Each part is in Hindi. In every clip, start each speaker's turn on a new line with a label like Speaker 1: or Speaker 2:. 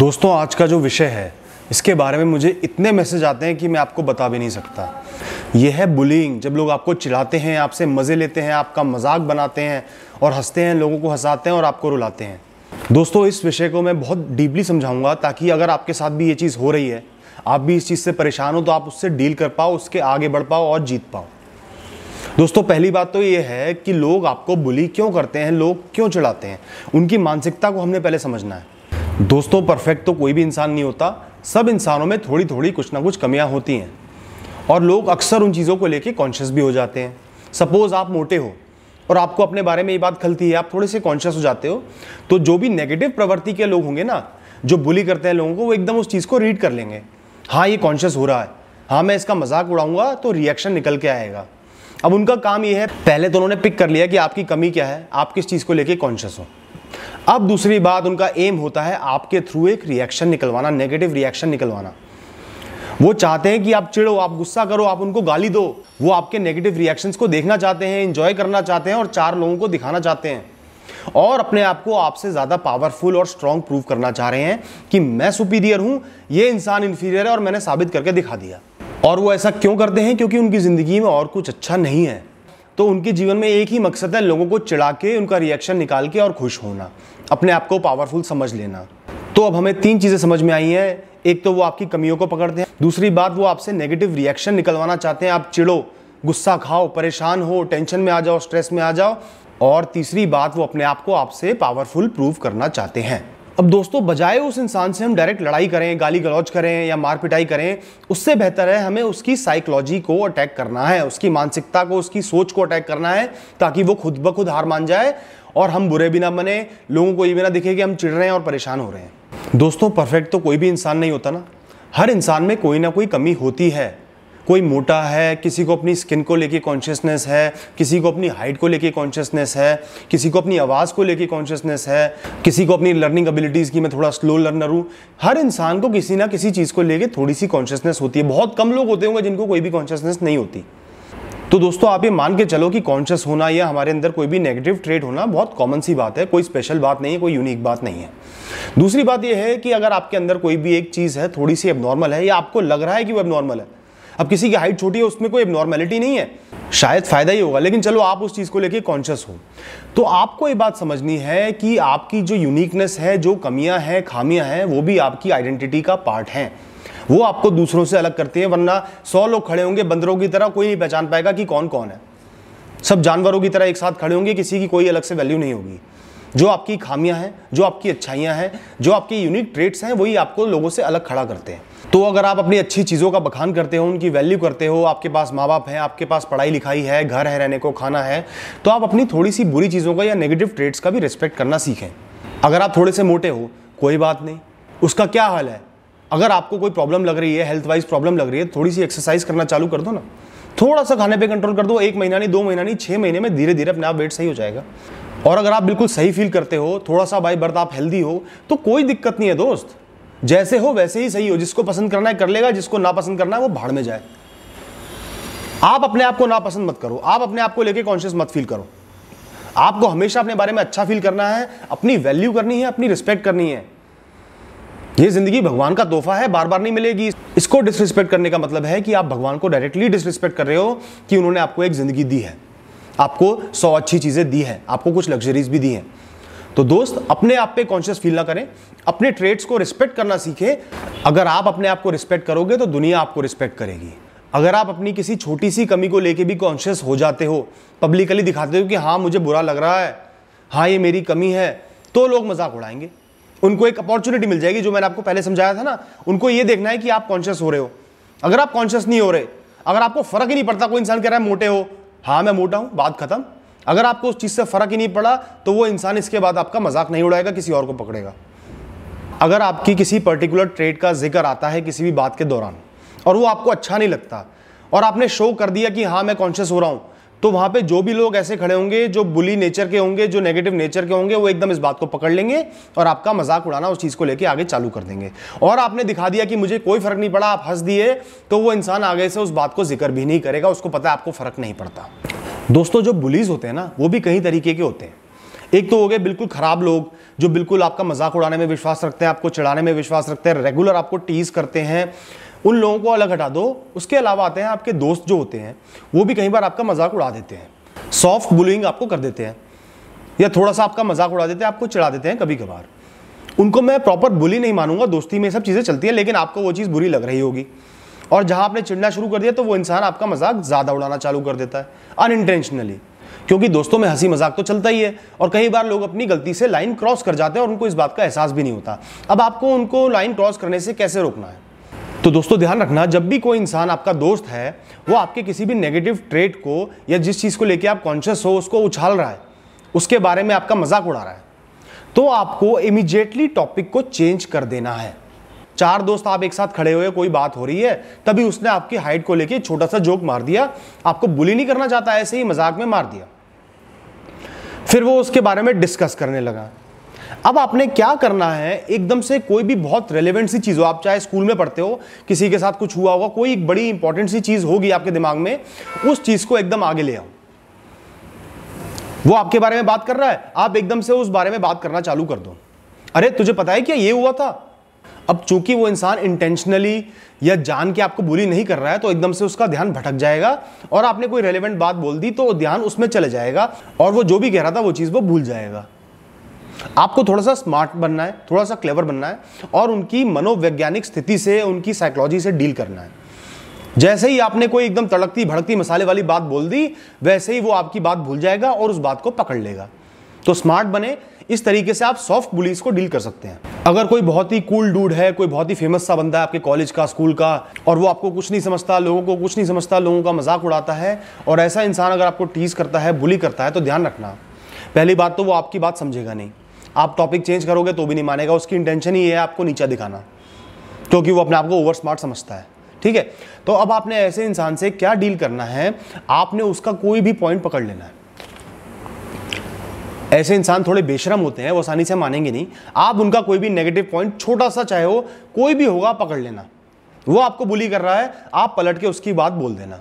Speaker 1: दोस्तों आज का जो विषय है इसके बारे में मुझे इतने मैसेज आते हैं कि मैं आपको बता भी नहीं सकता यह है बुलिंग जब लोग आपको चिढ़ाते हैं आपसे मज़े लेते हैं आपका मजाक बनाते हैं और हंसते हैं लोगों को हंसाते हैं और आपको रुलाते हैं दोस्तों इस विषय को मैं बहुत डीपली समझाऊंगा ताकि अगर आपके साथ भी ये चीज़ हो रही है आप भी इस चीज़ से परेशान हो तो आप उससे डील कर पाओ उसके आगे बढ़ पाओ और जीत पाओ दोस्तों पहली बात तो ये है कि लोग आपको बुली क्यों करते हैं लोग क्यों चिढ़ाते हैं उनकी मानसिकता को हमने पहले समझना है दोस्तों परफेक्ट तो कोई भी इंसान नहीं होता सब इंसानों में थोड़ी थोड़ी कुछ ना कुछ कमियां होती हैं और लोग अक्सर उन चीज़ों को लेके कॉन्शियस भी हो जाते हैं सपोज़ आप मोटे हो और आपको अपने बारे में ये बात खलती है आप थोड़े से कॉन्शियस हो जाते हो तो जो भी नेगेटिव प्रवृत्ति के लोग होंगे ना जो बुली करते हैं लोगों को वो एकदम उस चीज़ को रीड कर लेंगे हाँ ये कॉन्शियस हो रहा है हाँ मैं इसका मजाक उड़ाऊंगा तो रिएक्शन निकल के आएगा अब उनका काम ये है पहले तो उन्होंने पिक कर लिया कि आपकी कमी क्या है आप किस चीज़ को लेके कॉन्शियस हो अब दूसरी बात उनका एम होता है आपके थ्रू एक रिएक्शन निकलवाना नेगेटिव रिएक्शन निकलवाना वो चाहते हैं कि आप चिड़ो आप गुस्सा करो आप उनको गाली दो वो आपके नेगेटिव रिएक्शंस को देखना चाहते हैं इंजॉय करना चाहते हैं और चार लोगों को दिखाना चाहते हैं और अपने आप को आपसे ज़्यादा पावरफुल और स्ट्रांग प्रूव करना चाह रहे हैं कि मैं सुपीरियर हूँ ये इंसान इन्फीरियर है और मैंने साबित करके दिखा दिया और वो ऐसा क्यों करते हैं क्योंकि उनकी ज़िंदगी में और कुछ अच्छा नहीं है तो उनके जीवन में एक ही मकसद है लोगों को चिढ़ा के उनका रिएक्शन निकाल के और खुश होना अपने आप को पावरफुल समझ लेना तो अब हमें तीन चीज़ें समझ में आई हैं एक तो वो आपकी कमियों को पकड़ते हैं दूसरी बात वो आपसे नेगेटिव रिएक्शन निकलवाना चाहते हैं आप चिड़ो गुस्सा खाओ परेशान हो टेंशन में आ जाओ स्ट्रेस में आ जाओ और तीसरी बात वो अपने आप को आपसे पावरफुल प्रूव करना चाहते हैं अब दोस्तों बजाय उस इंसान से हम डायरेक्ट लड़ाई करें गाली गलौज करें या मार पिटाई करें उससे बेहतर है हमें उसकी साइकोलॉजी को अटैक करना है उसकी मानसिकता को उसकी सोच को अटैक करना है ताकि वो खुद ब खुद हार मान जाए और हम बुरे भी ना बने लोगों को ये भी ना दिखे कि हम चिढ़ रहे हैं और परेशान हो रहे हैं दोस्तों परफेक्ट तो कोई भी इंसान नहीं होता ना हर इंसान में कोई ना कोई कमी होती है कोई मोटा है किसी को अपनी स्किन को लेके कॉन्शियसनेस है किसी को अपनी हाइट को लेके कॉन्शियसनेस है किसी को अपनी आवाज़ को लेके कॉन्शियसनेस है किसी को अपनी लर्निंग एबिलिटीज़ की मैं थोड़ा स्लो लर्नर हूँ हर इंसान को किसी ना किसी चीज़ को लेके थोड़ी सी कॉन्शियसनेस होती है बहुत कम लोग होते होंगे जिनको कोई भी कॉन्शियसनेस नहीं होती तो दोस्तों आप ये मान के चलो कि कॉन्शियस होना या हमारे अंदर कोई भी नेगेटिव ट्रेड होना बहुत कॉमन सी बात है कोई स्पेशल बात नहीं है कोई यूनिक बात नहीं है दूसरी बात यह है कि अगर आपके अंदर कोई भी एक चीज़ है थोड़ी सी एबनॉर्मल है या आपको लग रहा है कि वो एबनॉर्मल है अब किसी की हाइट छोटी है उसमें कोई नॉर्मेलिटी नहीं है शायद फ़ायदा ही होगा लेकिन चलो आप उस चीज़ को लेके कॉन्शियस हो तो आपको ये बात समझनी है कि आपकी जो यूनिकनेस है जो कमियां हैं खामियां हैं वो भी आपकी आइडेंटिटी का पार्ट हैं वो आपको दूसरों से अलग करती हैं वरना सौ लोग खड़े होंगे बंदरों की तरह कोई नहीं पहचान पाएगा कि कौन कौन है सब जानवरों की तरह एक साथ खड़े होंगे किसी की कोई अलग से वैल्यू नहीं होगी जो आपकी खामियां हैं जो आपकी अच्छाइयां हैं जो आपके यूनिक ट्रेड्स हैं वही आपको लोगों से अलग खड़ा करते हैं तो अगर आप अपनी अच्छी चीज़ों का बखान करते हो उनकी वैल्यू करते हो आपके पास माँ बाप हैं आपके पास पढ़ाई लिखाई है घर है रहने को खाना है तो आप अपनी थोड़ी सी बुरी चीज़ों का या नेगेटिव ट्रेड्स का भी रिस्पेक्ट करना सीखें अगर आप थोड़े से मोटे हो कोई बात नहीं उसका क्या हाल है अगर आपको कोई प्रॉब्लम लग रही है हेल्थ वाइज प्रॉब्लम लग रही है थोड़ी सी एक्सरसाइज करना चालू कर दो ना थोड़ा सा खाने पे कंट्रोल कर दो एक महीना नहीं दो महीना नहीं छः महीने में धीरे धीरे अपने आप वेट सही हो जाएगा और अगर आप बिल्कुल सही फील करते हो थोड़ा सा भाई बर्थ आप हेल्दी हो तो कोई दिक्कत नहीं है दोस्त जैसे हो वैसे ही सही हो जिसको पसंद करना है कर लेगा जिसको नापसंद करना है वो भाड़ में जाए आप अपने आप को नापसंद मत करो आप अपने आप को लेके कॉन्शियस मत फील करो आपको हमेशा अपने बारे में अच्छा फील करना है अपनी वैल्यू करनी है अपनी रिस्पेक्ट करनी है ये जिंदगी भगवान का तोहफा है बार बार नहीं मिलेगी इसको डिसरिस्पेक्ट करने का मतलब है कि आप भगवान को डायरेक्टली डिसरिस्पेक्ट कर रहे हो कि उन्होंने आपको एक जिंदगी दी है आपको सौ अच्छी चीज़ें दी हैं आपको कुछ लग्जरीज भी दी हैं तो दोस्त अपने आप पे कॉन्शियस फील ना करें अपने ट्रेड्स को रिस्पेक्ट करना सीखें अगर आप अपने आप को रिस्पेक्ट करोगे तो दुनिया आपको रिस्पेक्ट करेगी अगर आप अपनी किसी छोटी सी कमी को लेके भी कॉन्शियस हो जाते हो पब्लिकली दिखाते हो कि हाँ मुझे बुरा लग रहा है हाँ ये मेरी कमी है तो लोग मजाक उड़ाएंगे उनको एक अपॉर्चुनिटी मिल जाएगी जो मैंने आपको पहले समझाया था ना उनको ये देखना है कि आप कॉन्शियस हो रहे हो अगर आप कॉन्शियस नहीं हो रहे अगर आपको फर्क ही नहीं पड़ता कोई इंसान कह रहा है मोटे हो हाँ मैं मोटा हूँ बात खत्म अगर आपको उस चीज़ से फ़र्क ही नहीं पड़ा तो वो इंसान इसके बाद आपका मजाक नहीं उड़ाएगा किसी और को पकड़ेगा अगर आपकी किसी पर्टिकुलर ट्रेड का जिक्र आता है किसी भी बात के दौरान और वो आपको अच्छा नहीं लगता और आपने शो कर दिया कि हाँ मैं कॉन्शियस हो रहा हूँ तो वहां पे जो भी लोग ऐसे खड़े होंगे जो बुली नेचर के होंगे जो नेगेटिव नेचर के होंगे वो एकदम इस बात को पकड़ लेंगे और आपका मजाक उड़ाना उस चीज को लेकर आगे चालू कर देंगे और आपने दिखा दिया कि मुझे कोई फर्क नहीं पड़ा आप हंस दिए तो वो इंसान आगे से उस बात को जिक्र भी नहीं करेगा उसको पता है आपको फर्क नहीं पड़ता दोस्तों जो बुलीज होते हैं ना वो भी कई तरीके के होते हैं एक तो हो गए बिल्कुल खराब लोग जो बिल्कुल आपका मजाक उड़ाने में विश्वास रखते हैं आपको चढ़ाने में विश्वास रखते हैं रेगुलर आपको टीज करते हैं उन लोगों को अलग हटा दो उसके अलावा आते हैं आपके दोस्त जो होते हैं वो भी कई बार आपका मजाक उड़ा देते हैं सॉफ्ट बुलिंग आपको कर देते हैं या थोड़ा सा आपका मजाक उड़ा देते हैं आपको चिढ़ा देते हैं कभी कभार उनको मैं प्रॉपर बुली नहीं मानूंगा दोस्ती में सब चीज़ें चलती हैं लेकिन आपको वो चीज़ बुरी लग रही होगी और जहाँ आपने चिड़ना शुरू कर दिया तो वो इंसान आपका मजाक ज़्यादा उड़ाना चालू कर देता है अनइंटेंशनली क्योंकि दोस्तों में हंसी मजाक तो चलता ही है और कई बार लोग अपनी गलती से लाइन क्रॉस कर जाते हैं और उनको इस बात का एहसास भी नहीं होता अब आपको उनको लाइन क्रॉस करने से कैसे रोकना है तो दोस्तों ध्यान रखना जब भी कोई इंसान आपका दोस्त है वो आपके किसी भी नेगेटिव ट्रेट को या जिस चीज़ को लेके आप कॉन्शियस हो उसको उछाल रहा है उसके बारे में आपका मजाक उड़ा रहा है तो आपको इमिजिएटली टॉपिक को चेंज कर देना है चार दोस्त आप एक साथ खड़े हुए कोई बात हो रही है तभी उसने आपकी हाइट को लेके छोटा सा जोक मार दिया आपको बुली नहीं करना चाहता ऐसे ही मजाक में मार दिया फिर वो उसके बारे में डिस्कस करने लगा अब आपने क्या करना है एकदम से कोई भी बहुत रेलिवेंट सी चीज़ हो आप चाहे स्कूल में पढ़ते हो किसी के साथ कुछ हुआ होगा कोई एक बड़ी इंपॉर्टेंट सी चीज़ होगी आपके दिमाग में उस चीज़ को एकदम आगे ले आओ वो आपके बारे में बात कर रहा है आप एकदम से उस बारे में बात करना चालू कर दो अरे तुझे पता है क्या ये हुआ था अब चूंकि वो इंसान इंटेंशनली या जान के आपको बुली नहीं कर रहा है तो एकदम से उसका ध्यान भटक जाएगा और आपने कोई रेलिवेंट बात बोल दी तो ध्यान उसमें चले जाएगा और वो जो भी कह रहा था वो चीज़ वो भूल जाएगा आपको थोड़ा सा स्मार्ट बनना है थोड़ा सा क्लेवर बनना है और उनकी मनोवैज्ञानिक स्थिति से उनकी साइकोलॉजी से डील करना है जैसे ही आपने कोई एकदम तड़कती भड़कती मसाले वाली बात बोल दी वैसे ही वो आपकी बात भूल जाएगा और उस बात को पकड़ लेगा तो स्मार्ट बने इस तरीके से आप सॉफ्ट बुलिस को डील कर सकते हैं अगर कोई बहुत ही कूल डूड है कोई बहुत ही फेमस सा बंदा है आपके कॉलेज का स्कूल का और वो आपको कुछ नहीं समझता लोगों को कुछ नहीं समझता लोगों का मजाक उड़ाता है और ऐसा इंसान अगर आपको टीज करता है बुली करता है तो ध्यान रखना पहली बात तो वो आपकी बात समझेगा नहीं आप टॉपिक चेंज करोगे तो भी नहीं मानेगा उसकी इंटेंशन ही है आपको नीचा दिखाना क्योंकि वो अपने आप को ओवर स्मार्ट समझता है ठीक है तो अब आपने ऐसे इंसान से क्या डील करना है आपने उसका कोई भी पॉइंट पकड़ लेना है ऐसे इंसान थोड़े बेशरम होते हैं वो आसानी से मानेंगे नहीं आप उनका कोई भी नेगेटिव पॉइंट छोटा सा चाहे हो कोई भी होगा पकड़ लेना वो आपको बुली कर रहा है आप पलट के उसकी बात बोल देना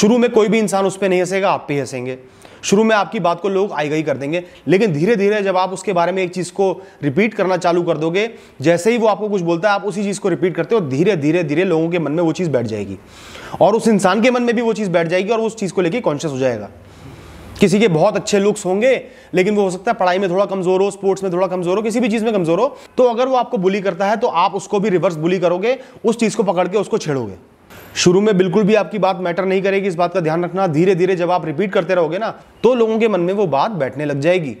Speaker 1: शुरू में कोई भी इंसान उस पर नहीं हंसेगा आप पे हंसेंगे शुरू में आपकी बात को लोग आई गई कर देंगे लेकिन धीरे धीरे जब आप उसके बारे में एक चीज़ को रिपीट करना चालू कर दोगे जैसे ही वो आपको कुछ बोलता है आप उसी चीज़ को रिपीट करते हो धीरे धीरे धीरे लोगों के मन में वो चीज़ बैठ जाएगी और उस इंसान के मन में भी वो चीज़ बैठ जाएगी और उस चीज़ को लेकर कॉन्शियस हो जाएगा किसी के बहुत अच्छे लुक्स होंगे लेकिन वो हो सकता है पढ़ाई में थोड़ा कमजोर हो स्पोर्ट्स में थोड़ा कमजोर हो किसी भी चीज में कमजोर हो तो अगर वो आपको बुली करता है तो आप उसको भी रिवर्स बुली करोगे उस चीज को पकड़ के उसको छेड़ोगे शुरू में बिल्कुल भी आपकी बात मैटर नहीं करेगी इस बात का ध्यान रखना धीरे धीरे जब आप रिपीट करते रहोगे ना तो लोगों के मन में वो बात बैठने लग जाएगी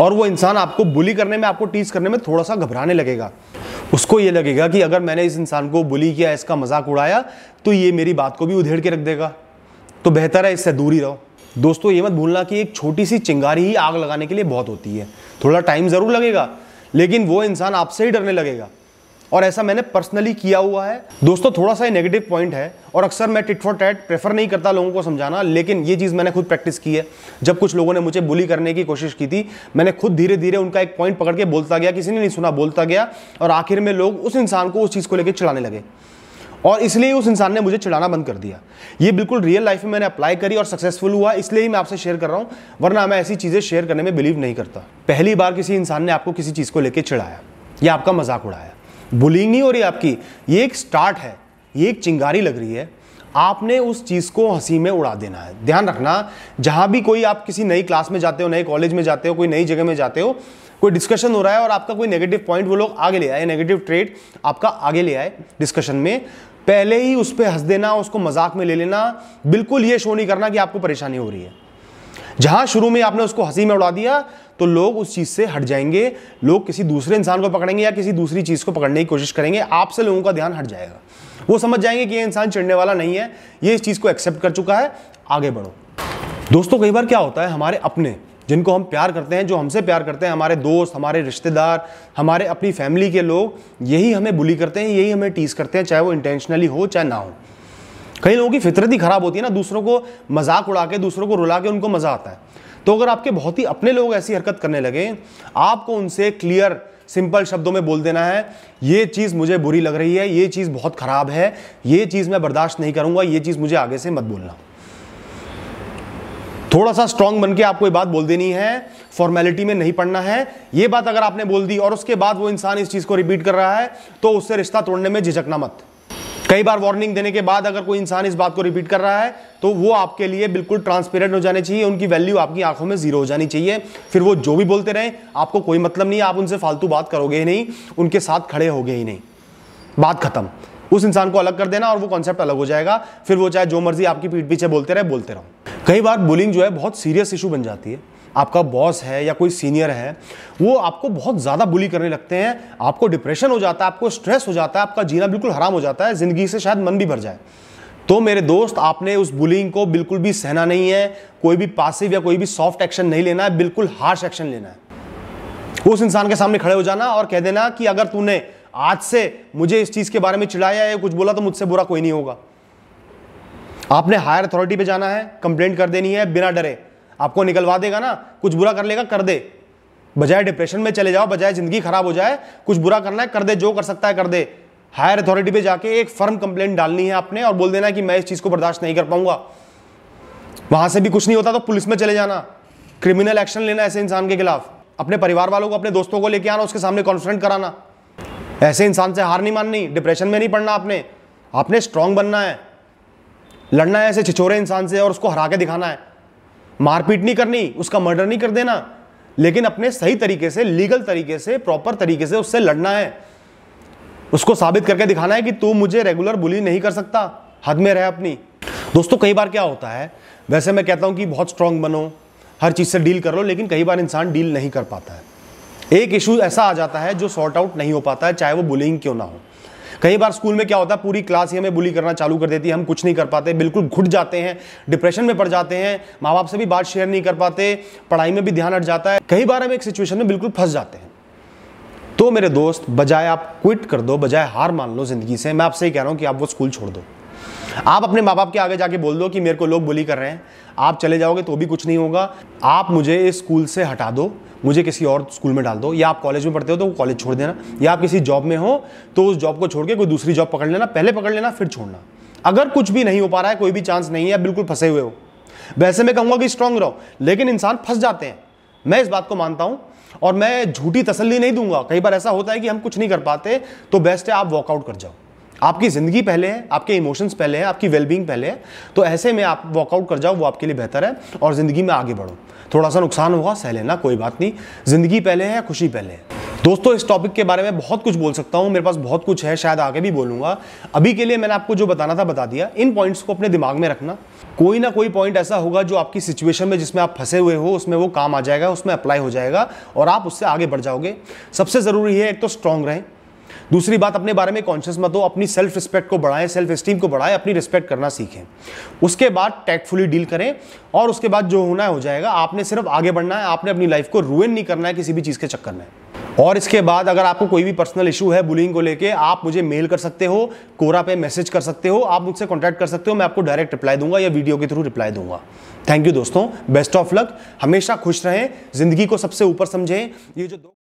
Speaker 1: और वो इंसान आपको बुली करने में आपको टीच करने में थोड़ा सा घबराने लगेगा उसको ये लगेगा कि अगर मैंने इस इंसान को बुली किया इसका मजाक उड़ाया तो ये मेरी बात को भी उधेड़ के रख देगा तो बेहतर है इससे दूर ही रहो दोस्तों ये मत भूलना कि एक छोटी सी चिंगारी ही आग लगाने के लिए बहुत होती है थोड़ा टाइम ज़रूर लगेगा लेकिन वो इंसान आपसे ही डरने लगेगा और ऐसा मैंने पर्सनली किया हुआ है दोस्तों थोड़ा सा नेगेटिव पॉइंट है और अक्सर मैं टिट फॉर टैट प्रेफर नहीं करता लोगों को समझाना लेकिन ये चीज़ मैंने खुद प्रैक्टिस की है जब कुछ लोगों ने मुझे बुली करने की कोशिश की थी मैंने खुद धीरे धीरे उनका एक पॉइंट पकड़ के बोलता गया किसी ने नहीं सुना बोलता गया और आखिर में लोग उस इंसान को उस चीज़ को लेकर चढ़ाने लगे और इसलिए उस इंसान ने मुझे चिढ़ाना बंद कर दिया ये बिल्कुल रियल लाइफ में मैंने अप्लाई करी और सक्सेसफुल हुआ इसलिए ही मैं आपसे शेयर कर रहा हूँ वरना मैं ऐसी चीज़ें शेयर करने में बिलीव नहीं करता पहली बार किसी इंसान ने आपको किसी चीज़ को लेकर चिढ़ाया या आपका मजाक उड़ाया बुलिंग नहीं हो रही आपकी ये एक स्टार्ट है ये एक चिंगारी लग रही है आपने उस चीज़ को हंसी में उड़ा देना है ध्यान रखना जहाँ भी कोई आप किसी नई क्लास में जाते हो नए कॉलेज में जाते हो कोई नई जगह में जाते हो कोई डिस्कशन हो रहा है और आपका कोई नेगेटिव पॉइंट वो लोग आगे ले आए नेगेटिव ट्रेड आपका आगे ले आए डिस्कशन में पहले ही उस पर हंस देना उसको मजाक में ले लेना बिल्कुल ये शो नहीं करना कि आपको परेशानी हो रही है जहां शुरू में आपने उसको हंसी में उड़ा दिया तो लोग उस चीज़ से हट जाएंगे लोग किसी दूसरे इंसान को पकड़ेंगे या किसी दूसरी चीज़ को पकड़ने की कोशिश करेंगे आपसे लोगों का ध्यान हट जाएगा वो समझ जाएंगे कि ये इंसान चिड़ने वाला नहीं है ये इस चीज़ को एक्सेप्ट कर चुका है आगे बढ़ो दोस्तों कई बार क्या होता है हमारे अपने जिनको हम प्यार करते हैं जो हमसे प्यार करते हैं हमारे दोस्त हमारे रिश्तेदार हमारे अपनी फैमिली के लोग यही हमें बुली करते हैं यही हमें टीस करते हैं चाहे वो इंटेंशनली हो चाहे ना हो कई लोगों की फितरत ही खराब होती है ना दूसरों को मजाक उड़ा के दूसरों को रुला के उनको मज़ा आता है तो अगर आपके बहुत ही अपने लोग ऐसी हरकत करने लगे आपको उनसे क्लियर सिंपल शब्दों में बोल देना है ये चीज़ मुझे बुरी लग रही है ये चीज़ बहुत ख़राब है ये चीज़ मैं बर्दाश्त नहीं करूंगा ये चीज़ मुझे आगे से मत बोलना थोड़ा सा स्ट्रांग बन के आपको ये बात बोल देनी है फॉर्मेलिटी में नहीं पढ़ना है ये बात अगर आपने बोल दी और उसके बाद वो इंसान इस चीज़ को रिपीट कर रहा है तो उससे रिश्ता तोड़ने में झिझकना मत कई बार वार्निंग देने के बाद अगर कोई इंसान इस बात को रिपीट कर रहा है तो वो आपके लिए बिल्कुल ट्रांसपेरेंट हो जाने चाहिए उनकी वैल्यू आपकी आंखों में जीरो हो जानी चाहिए फिर वो जो भी बोलते रहें आपको कोई मतलब नहीं आप उनसे फालतू बात करोगे ही नहीं उनके साथ खड़े होगे ही नहीं बात खत्म उस इंसान को अलग कर देना और वो कॉन्सेप्ट अलग हो जाएगा फिर वो चाहे जो मर्जी आपकी पीठ पीछे बोलते रहे बोलते रहो कई बार बुलिंग जो है बहुत सीरियस इशू बन जाती है आपका बॉस है या कोई सीनियर है वो आपको बहुत ज़्यादा बुली करने लगते हैं आपको डिप्रेशन हो जाता है आपको स्ट्रेस हो जाता है आपका जीना बिल्कुल हराम हो जाता है ज़िंदगी से शायद मन भी भर जाए तो मेरे दोस्त आपने उस बुलिंग को बिल्कुल भी सहना नहीं है कोई भी पासिव या कोई भी सॉफ्ट एक्शन नहीं लेना है बिल्कुल हार्श एक्शन लेना है उस इंसान के सामने खड़े हो जाना और कह देना कि अगर तूने आज से मुझे इस चीज़ के बारे में चिढ़ाया या कुछ बोला तो मुझसे बुरा कोई नहीं होगा आपने हायर अथॉरिटी पे जाना है कंप्लेंट कर देनी है बिना डरे आपको निकलवा देगा ना कुछ बुरा कर लेगा कर दे बजाय डिप्रेशन में चले जाओ बजाय ज़िंदगी खराब हो जाए कुछ बुरा करना है कर दे जो कर सकता है कर दे हायर अथॉरिटी पे जाके एक फर्म कंप्लेंट डालनी है आपने और बोल देना कि मैं इस चीज़ को बर्दाश्त नहीं कर पाऊंगा वहां से भी कुछ नहीं होता तो पुलिस में चले जाना क्रिमिनल एक्शन लेना ऐसे इंसान के खिलाफ अपने परिवार वालों को अपने दोस्तों को लेके आना उसके सामने कॉन्फिडेंट कराना ऐसे इंसान से हार नहीं माननी डिप्रेशन में नहीं पड़ना आपने आपने स्ट्रांग बनना है लड़ना है ऐसे छिछोरे इंसान से और उसको हरा के दिखाना है मारपीट नहीं करनी उसका मर्डर नहीं कर देना लेकिन अपने सही तरीके से लीगल तरीके से प्रॉपर तरीके से उससे लड़ना है उसको साबित करके दिखाना है कि तू मुझे रेगुलर बुली नहीं कर सकता हद में रह अपनी दोस्तों कई बार क्या होता है वैसे मैं कहता हूँ कि बहुत स्ट्रांग बनो हर चीज़ से डील कर लो लेकिन कई बार इंसान डील नहीं कर पाता है एक इशू ऐसा आ जाता है जो सॉर्ट आउट नहीं हो पाता है चाहे वो बुलिंग क्यों ना हो कई बार स्कूल में क्या होता है पूरी क्लास ही हमें बुली करना चालू कर देती है हम कुछ नहीं कर पाते बिल्कुल घुट जाते हैं डिप्रेशन में पड़ जाते हैं माँ बाप से भी बात शेयर नहीं कर पाते पढ़ाई में भी ध्यान हट जाता है कई बार हम एक सिचुएशन में बिल्कुल फंस जाते हैं तो मेरे दोस्त बजाय आप क्विट कर दो बजाय हार मान लो ज़िंदगी से मैं आपसे ही कह रहा हूँ कि आप वो स्कूल छोड़ दो आप अपने माँ बाप के आगे जाके बोल दो कि मेरे को लोग बुली कर रहे हैं आप चले जाओगे तो भी कुछ नहीं होगा आप मुझे इस स्कूल से हटा दो मुझे किसी और स्कूल में डाल दो या आप कॉलेज में पढ़ते हो तो वो कॉलेज छोड़ देना या आप किसी जॉब में हो तो उस जॉब को छोड़ के कोई दूसरी जॉब पकड़ लेना पहले पकड़ लेना फिर छोड़ना अगर कुछ भी नहीं हो पा रहा है कोई भी चांस नहीं है बिल्कुल फंसे हुए हो वैसे मैं कहूँगा कि स्ट्रांग रहो लेकिन इंसान फंस जाते हैं मैं इस बात को मानता हूँ और मैं झूठी तसल्ली नहीं दूंगा कई बार ऐसा होता है कि हम कुछ नहीं कर पाते तो बेस्ट है आप वॉकआउट कर जाओ आपकी ज़िंदगी पहले है आपके इमोशंस पहले हैं आपकी वेलबींग पहले है तो ऐसे में आप वॉकआउट कर जाओ वो आपके लिए बेहतर है और ज़िंदगी में आगे बढ़ो थोड़ा सा नुकसान होगा सह लेना कोई बात नहीं ज़िंदगी पहले है खुशी पहले है दोस्तों इस टॉपिक के बारे में बहुत कुछ बोल सकता हूँ मेरे पास बहुत कुछ है शायद आगे भी बोलूंगा अभी के लिए मैंने आपको जो बताना था बता दिया इन पॉइंट्स को अपने दिमाग में रखना कोई ना कोई पॉइंट ऐसा होगा जो आपकी सिचुएशन में जिसमें आप फंसे हुए हो उसमें वो काम आ जाएगा उसमें अप्लाई हो जाएगा और आप उससे आगे बढ़ जाओगे सबसे ज़रूरी है एक तो स्ट्रांग रहें दूसरी बात अपने बारे में कॉन्शियस मत हो अपनी सेल्फ रिस्पेक्ट को बढ़ाएं सेल्फ स्टीम को बढ़ाएं अपनी रिस्पेक्ट करना सीखें उसके बाद टैक्टफुली डील करें और उसके बाद जो होना है हो जाएगा आपने सिर्फ आगे बढ़ना है आपने अपनी लाइफ को रुइन नहीं करना है किसी भी चीज़ के चक्कर में और इसके बाद अगर आपको कोई भी पर्सनल इशू है बुलिंग को लेके आप मुझे मेल कर सकते हो कोरा पे मैसेज कर सकते हो आप मुझसे कॉन्टैक्ट कर सकते हो मैं आपको डायरेक्ट रिप्लाई दूंगा या वीडियो के थ्रू रिप्लाई दूंगा थैंक यू दोस्तों बेस्ट ऑफ लक हमेशा खुश रहें जिंदगी को सबसे ऊपर समझें ये जो